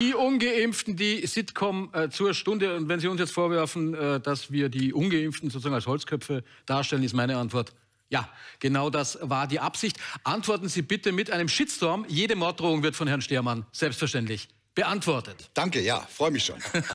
Die Ungeimpften, die Sitcom äh, zur Stunde. Und wenn Sie uns jetzt vorwerfen, äh, dass wir die Ungeimpften sozusagen als Holzköpfe darstellen, ist meine Antwort ja, genau das war die Absicht. Antworten Sie bitte mit einem Shitstorm. Jede Morddrohung wird von Herrn Stermann selbstverständlich beantwortet. Danke, ja, freue mich schon.